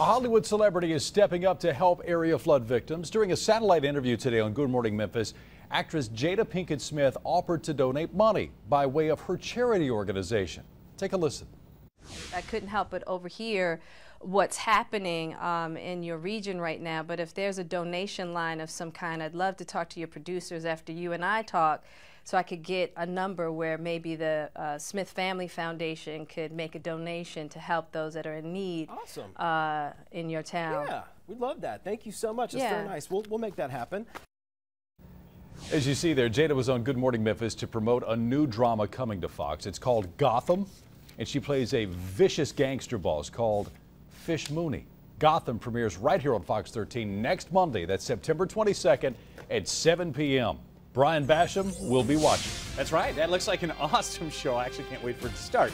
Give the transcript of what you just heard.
A Hollywood celebrity is stepping up to help area flood victims. During a satellite interview today on Good Morning Memphis, actress Jada Pinkett Smith offered to donate money by way of her charity organization. Take a listen. I couldn't help but overhear what's happening um, in your region right now. But if there's a donation line of some kind, I'd love to talk to your producers after you and I talk so I could get a number where maybe the uh, Smith Family Foundation could make a donation to help those that are in need awesome. Uh, in your town. Yeah, we love that. Thank you so much. It's yeah. so nice. We'll, we'll make that happen. As you see there, Jada was on Good Morning Memphis to promote a new drama coming to Fox. It's called Gotham and she plays a vicious gangster boss called Fish Mooney. Gotham premieres right here on Fox 13 next Monday. That's September 22nd at 7 p.m. Brian Basham will be watching. That's right. That looks like an awesome show. I actually can't wait for it to start.